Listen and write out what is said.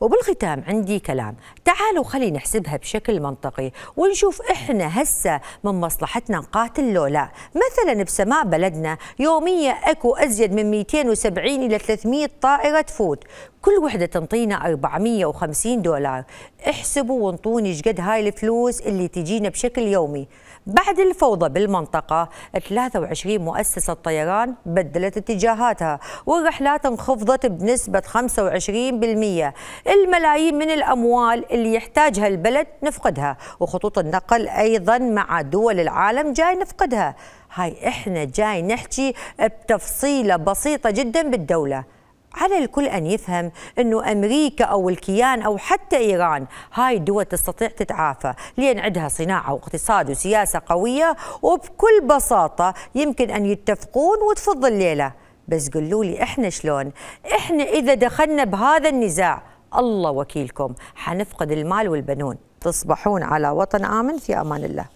وبالختام عندي كلام تعالوا خلي نحسبها بشكل منطقي ونشوف إحنا هسه من مصلحتنا نقاتل لو لا مثلا بسماء بلدنا يوميا أكو أزيد من 270 إلى 300 طائرة تفوت كل وحدة تنطينا 450 دولار احسبوا وانطوني شقد هاي الفلوس اللي تجينا بشكل يومي بعد الفوضى بالمنطقة 23 مؤسسة طيران بدلت اتجاهاتها والرحلات انخفضت بنسبة 25% الملايين من الأموال اللي يحتاجها البلد نفقدها وخطوط النقل أيضا مع دول العالم جاي نفقدها هاي احنا جاي نحكي بتفصيلة بسيطة جدا بالدولة على الكل أن يفهم أنه أمريكا أو الكيان أو حتى إيران هاي الدول تستطيع تتعافى لأن عندها صناعة واقتصاد وسياسة قوية وبكل بساطة يمكن أن يتفقون وتفض الليلة بس قولوا لي إحنا شلون إحنا إذا دخلنا بهذا النزاع الله وكيلكم حنفقد المال والبنون تصبحون على وطن آمن في أمان الله